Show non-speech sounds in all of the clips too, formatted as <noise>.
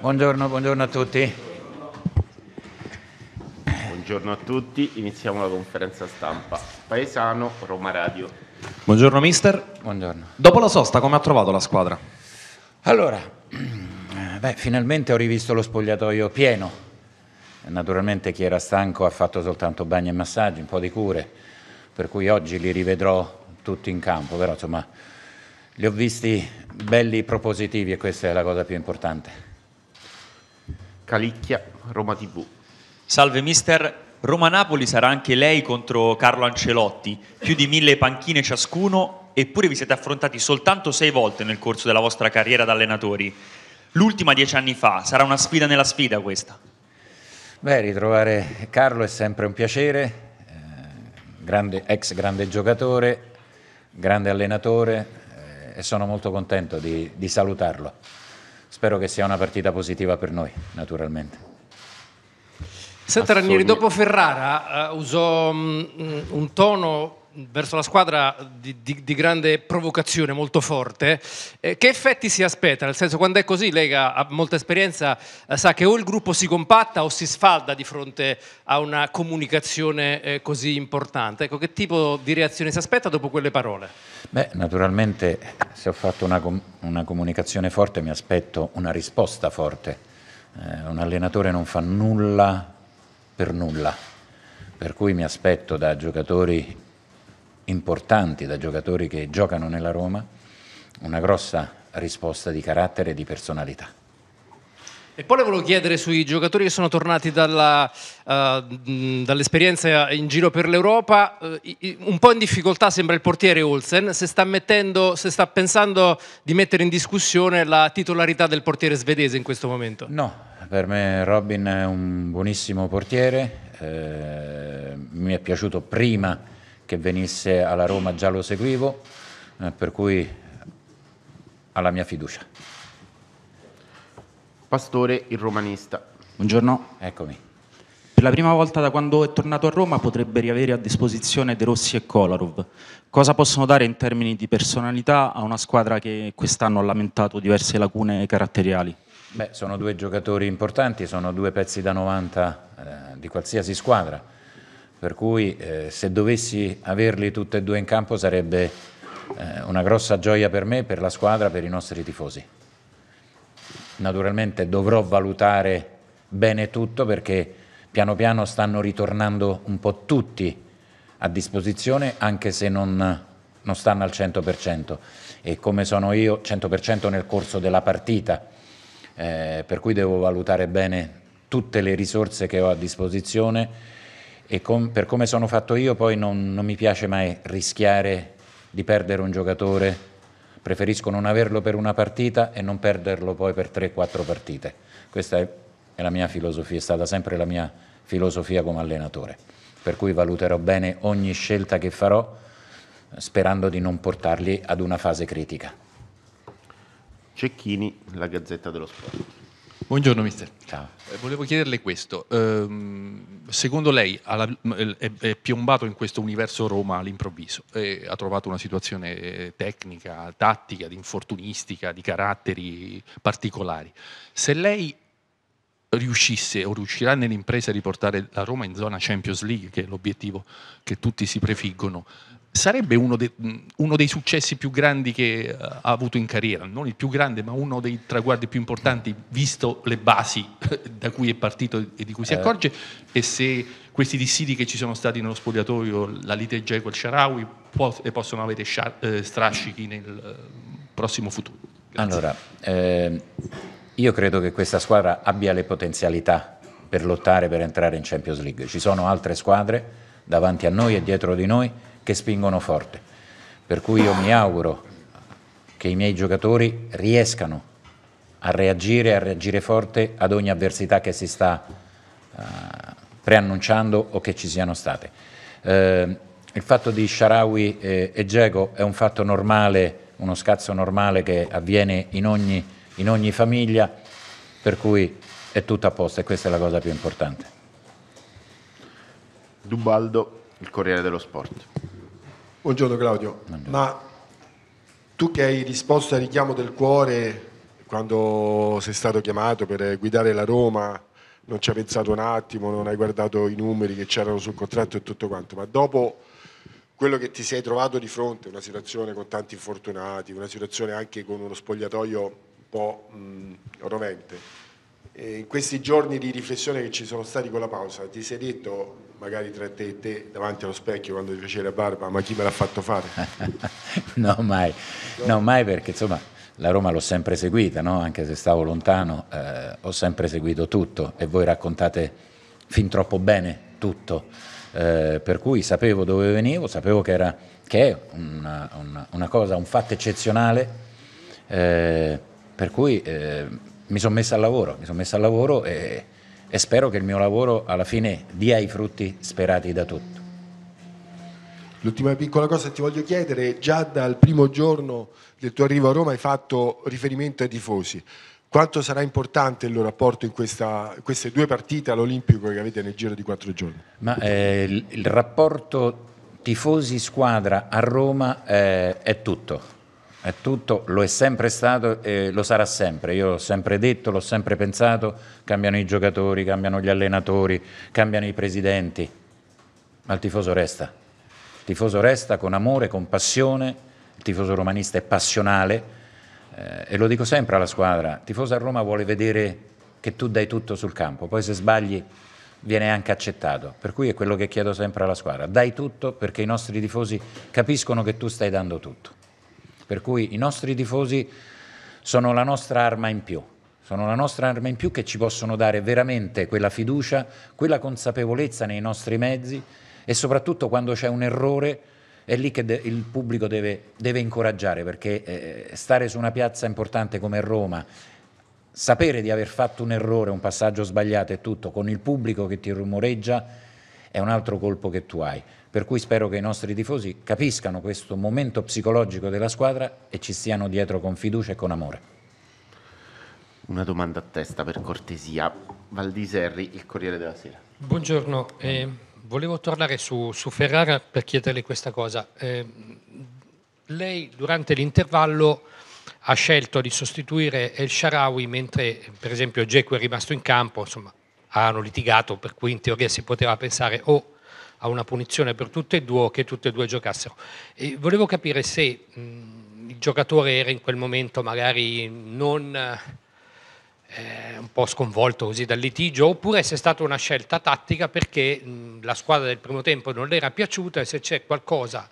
Buongiorno, buongiorno, a tutti. Buongiorno a tutti, iniziamo la conferenza stampa. Paesano, Roma Radio. Buongiorno mister. Buongiorno. Dopo la sosta come ha trovato la squadra? Allora, <clears throat> beh, finalmente ho rivisto lo spogliatoio pieno. Naturalmente chi era stanco ha fatto soltanto bagni e massaggi, un po' di cure, per cui oggi li rivedrò tutti in campo, però insomma li ho visti belli propositivi e questa è la cosa più importante. Calicchia, Roma TV. Salve mister, Roma-Napoli sarà anche lei contro Carlo Ancelotti, più di mille panchine ciascuno, eppure vi siete affrontati soltanto sei volte nel corso della vostra carriera da allenatori. L'ultima dieci anni fa, sarà una sfida nella sfida questa? Beh, ritrovare Carlo è sempre un piacere, eh, grande, ex grande giocatore, grande allenatore eh, e sono molto contento di, di salutarlo spero che sia una partita positiva per noi, naturalmente. Senta Ranieri, dopo Ferrara uh, usò um, un tono verso la squadra di, di, di grande provocazione, molto forte. Eh, che effetti si aspetta? Nel senso, quando è così, Lega ha molta esperienza, eh, sa che o il gruppo si compatta o si sfalda di fronte a una comunicazione eh, così importante. Ecco, che tipo di reazione si aspetta dopo quelle parole? Beh, naturalmente, se ho fatto una, com una comunicazione forte, mi aspetto una risposta forte. Eh, un allenatore non fa nulla per nulla per cui mi aspetto da giocatori importanti da giocatori che giocano nella Roma, una grossa risposta di carattere e di personalità. E poi le volevo chiedere sui giocatori che sono tornati dalla, uh, dall'esperienza in giro per l'Europa, uh, un po' in difficoltà sembra il portiere Olsen, se sta, mettendo, se sta pensando di mettere in discussione la titolarità del portiere svedese in questo momento. No, per me Robin è un buonissimo portiere, eh, mi è piaciuto prima che venisse alla Roma già lo seguivo, eh, per cui alla mia fiducia. Pastore il romanista. Buongiorno. Eccomi. Per la prima volta da quando è tornato a Roma potrebbe riavere a disposizione De Rossi e Kolarov. Cosa possono dare in termini di personalità a una squadra che quest'anno ha lamentato diverse lacune caratteriali? Beh, sono due giocatori importanti, sono due pezzi da 90 eh, di qualsiasi squadra per cui eh, se dovessi averli tutti e due in campo sarebbe eh, una grossa gioia per me, per la squadra, per i nostri tifosi. Naturalmente dovrò valutare bene tutto perché piano piano stanno ritornando un po' tutti a disposizione anche se non, non stanno al 100% e come sono io 100% nel corso della partita, eh, per cui devo valutare bene tutte le risorse che ho a disposizione e con, per come sono fatto io poi non, non mi piace mai rischiare di perdere un giocatore, preferisco non averlo per una partita e non perderlo poi per 3-4 partite. Questa è, è la mia filosofia, è stata sempre la mia filosofia come allenatore, per cui valuterò bene ogni scelta che farò sperando di non portarli ad una fase critica. Cecchini, la Gazzetta dello Sport. Buongiorno mister. Ciao. Eh, volevo chiederle questo, ehm, secondo lei è piombato in questo universo Roma all'improvviso, e ha trovato una situazione eh, tecnica, tattica, di infortunistica, di caratteri particolari. Se lei riuscisse o riuscirà nell'impresa a riportare la Roma in zona Champions League, che è l'obiettivo che tutti si prefiggono, sarebbe uno, de, uno, dei successi più grandi che eh, ha avuto in carriera, non il più grande, ma uno dei traguardi più importanti, visto le basi eh, da cui è partito e di cui si eh. accorge, e se questi dissidi che ci sono stati nello spogliatoio, la lite Jekyll Sharawi, possono avere strascichi nel prossimo futuro. Grazie. Allora, eh, io credo che questa squadra abbia le potenzialità per lottare per entrare in Champions League. Ci sono altre squadre davanti a noi e dietro di noi che spingono forte. Per cui io mi auguro che i miei giocatori riescano a reagire, a reagire forte ad ogni avversità che si sta uh, preannunciando o che ci siano state. Uh, il fatto di Sharawi e, e Dzeko è un fatto normale, uno scazzo normale che avviene in ogni, in ogni famiglia, per cui è tutto a posto e questa è la cosa più importante. Dubaldo, il Corriere dello Sport. Buongiorno Claudio, Buongiorno. ma tu che hai risposto al richiamo del cuore quando sei stato chiamato per guidare la Roma, non ci hai pensato un attimo, non hai guardato i numeri che c'erano sul contratto e tutto quanto, ma dopo quello che ti sei trovato di fronte, una situazione con tanti infortunati, una situazione anche con uno spogliatoio un po' mh, mm, rovente, eh, in questi giorni di riflessione che ci sono stati con la pausa, ti sei detto, magari tra te e te, davanti allo specchio quando ti faceva la barba, ma chi me l'ha fatto fare? <laughs> no, mai, no? no? mai perché insomma la Roma l'ho sempre seguita, no? anche se stavo lontano, eh, ho sempre seguito tutto e voi raccontate fin troppo bene tutto. Eh, per cui sapevo dove venivo, sapevo che, era, che è una, una, una, cosa, un fatto eccezionale, eh, per cui eh, mi sono messa al lavoro, mi sono messa al lavoro e, e spero che il mio lavoro alla fine dia i frutti sperati da tutti. L'ultima piccola cosa che ti voglio chiedere, già dal primo giorno del tuo arrivo a Roma hai fatto riferimento ai tifosi. Quanto sarà importante il loro rapporto in questa, queste due partite all'Olimpico che avete nel giro di quattro giorni? Ma, eh, il, rapporto tifosi-squadra a Roma eh, è tutto è tutto, lo è sempre stato e lo sarà sempre. Io l'ho sempre detto, l'ho sempre pensato, cambiano i giocatori, cambiano gli allenatori, cambiano i presidenti, ma il tifoso resta. Il tifoso resta con amore, con passione, il tifoso romanista è passionale eh, e lo dico sempre alla squadra, il tifoso a Roma vuole vedere che tu dai tutto sul campo, poi se sbagli viene anche accettato, per cui è quello che chiedo sempre alla squadra, dai tutto perché i nostri tifosi capiscono che tu stai dando tutto. Per cui i nostri tifosi sono la nostra arma in più, sono la nostra arma in più che ci possono dare veramente quella fiducia, quella consapevolezza nei nostri mezzi e soprattutto quando c'è un errore è lì che il pubblico deve, deve incoraggiare perché eh, stare su una piazza importante come Roma sapere di aver fatto un errore, un passaggio sbagliato e tutto, con il pubblico che ti rumoreggia, è un altro colpo che tu hai per cui spero che i nostri tifosi capiscano questo momento psicologico della squadra e ci stiano dietro con fiducia e con amore. Una domanda a testa per cortesia. Valdiserri, il Corriere della Sera. Buongiorno, eh, volevo tornare su, su, Ferrara per chiederle questa cosa. Eh, lei durante l'intervallo ha scelto di sostituire El Sharawi mentre per esempio Geco è rimasto in campo, insomma hanno litigato per cui in teoria si poteva pensare o... Oh, a una punizione per tutte e due o che tutte e due giocassero. E volevo capire se mh, mm, il giocatore era in quel momento magari non eh, un po' sconvolto così dal litigio oppure se è stata una scelta tattica perché mh, mm, la squadra del primo tempo non le era piaciuta e se c'è qualcosa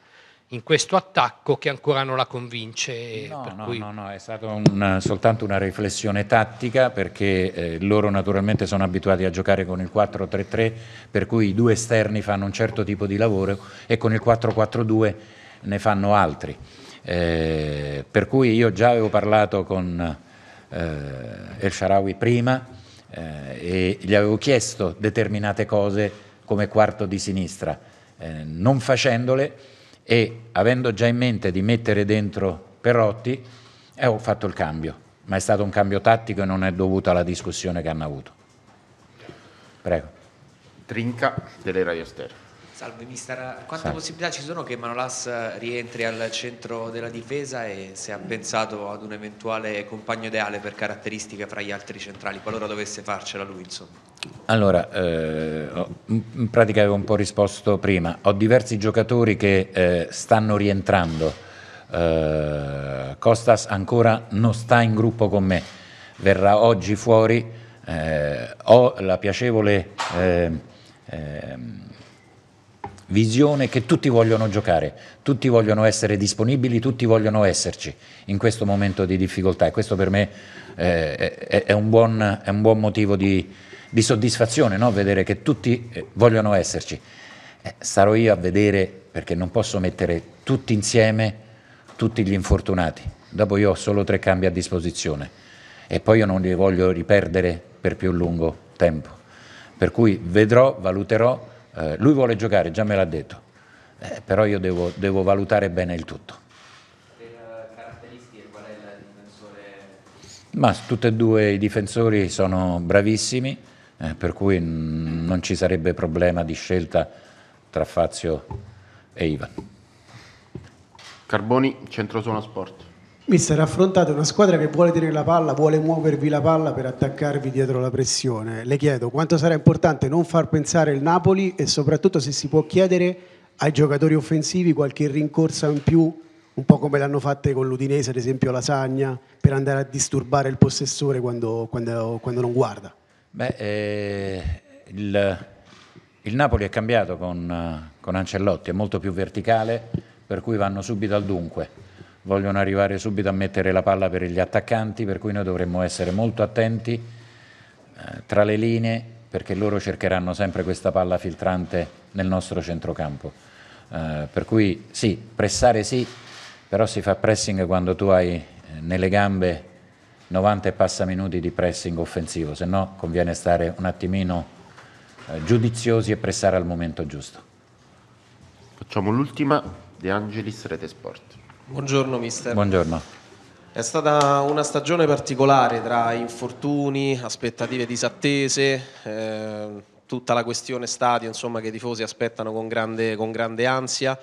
in questo attacco che ancora non la convince. Eh, no, no, cui... no, no, è stata un, soltanto una riflessione tattica perché eh, loro naturalmente sono abituati a giocare con il 4-3-3 per cui i due esterni fanno un certo tipo di lavoro e con il 4-4-2 ne fanno altri. Eh, per cui io già avevo parlato con eh, El Sharawi prima eh, e gli avevo chiesto determinate cose come quarto di sinistra. Eh, non facendole e avendo già in mente di mettere dentro Perotti, eh, ho fatto il cambio, ma è stato un cambio tattico e non è dovuto alla discussione che hanno avuto. Prego. Trinca, delle Teleradio Stereo. Salve, mister. Quante Salve. possibilità ci sono che Manolas rientri al centro della difesa e se ha pensato ad un eventuale compagno ideale per caratteristiche fra gli altri centrali, qualora dovesse farcela lui, insomma? Allora, eh, in pratica avevo un po' risposto prima. Ho diversi giocatori che eh, stanno rientrando. Eh, Costas ancora non sta in gruppo con me, verrà oggi fuori. Eh, ho la piacevole ehm, ehm, visione che tutti vogliono giocare, tutti vogliono essere disponibili, tutti vogliono esserci in questo momento di difficoltà e questo per me eh, è, è, un buon, è un buon motivo di di soddisfazione, no? vedere che tutti eh, vogliono esserci. Eh, sarò io a vedere, perché non posso mettere tutti insieme tutti gli infortunati, dopo io ho solo tre cambi a disposizione e poi io non li voglio riperdere per più lungo tempo. Per cui vedrò, valuterò, eh, lui vuole giocare, già me l'ha detto, eh, però io devo, devo valutare bene il tutto. ma tutti e due i difensori sono bravissimi, eh, per cui non ci sarebbe problema di scelta tra Fazio e Ivan. Carboni, Centrosono Sport. Mister, affrontate una squadra che vuole tenere la palla, vuole muovervi la palla per attaccarvi dietro la pressione. Le chiedo quanto sarà importante non far pensare il Napoli e soprattutto se si può chiedere ai giocatori offensivi qualche rincorsa in più, un po' come l'hanno fatta con l'Udinese, ad esempio Lasagna, per andare a disturbare il possessore quando, quando, quando non guarda. Beh, eh, il, il, Napoli è cambiato con, eh, con, Ancellotti, è molto più verticale, per cui vanno subito al dunque. Vogliono arrivare subito a mettere la palla per gli attaccanti, per cui noi dovremmo essere molto attenti eh, tra le linee, perché loro cercheranno sempre questa palla filtrante nel nostro centrocampo. Eh, per cui sì, pressare sì, però si fa pressing quando tu hai eh, nelle gambe 90 e passa minuti di pressing offensivo, se no conviene stare un attimino eh, giudiziosi e pressare al momento giusto. Facciamo l'ultima De Angelis Rete Sport. Buongiorno mister. Buongiorno. È stata una stagione particolare tra infortuni, aspettative disattese, eh, tutta la questione stadio insomma, che i tifosi aspettano con grande, con grande ansia.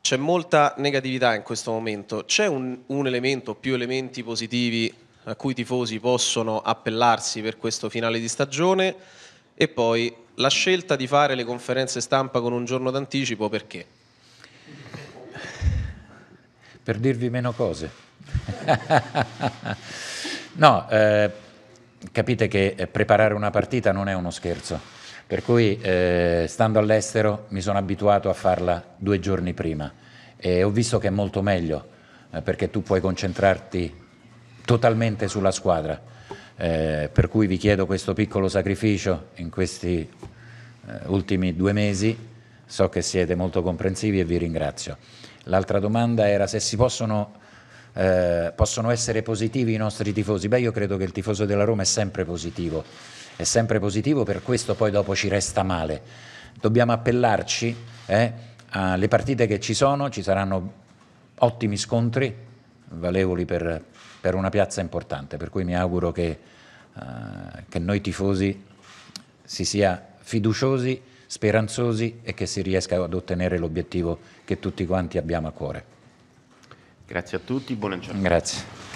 C'è molta negatività in questo momento. C'è un, un elemento, più elementi positivi a cui i tifosi possono appellarsi per questo finale di stagione e poi la scelta di fare le conferenze stampa con un giorno d'anticipo perché? Per dirvi meno cose. <laughs> no, eh, capite che eh, preparare una partita non è uno scherzo. Per cui, eh, stando all'estero, mi sono abituato a farla due giorni prima e ho visto che è molto meglio eh, perché tu puoi concentrarti totalmente sulla squadra, eh, per cui vi chiedo questo piccolo sacrificio in questi eh, ultimi due mesi, so che siete molto comprensivi e vi ringrazio. L'altra domanda era se si possono, eh, possono essere positivi i nostri tifosi, beh io credo che il tifoso della Roma è sempre positivo, è sempre positivo, per questo poi dopo ci resta male. Dobbiamo appellarci eh, alle partite che ci sono, ci saranno ottimi scontri, valevoli per, per una piazza importante, per cui mi auguro che, uh, che noi tifosi si sia fiduciosi, speranzosi e che si riesca ad ottenere l'obiettivo che tutti quanti abbiamo a cuore. Grazie a tutti, buona giornata. Grazie.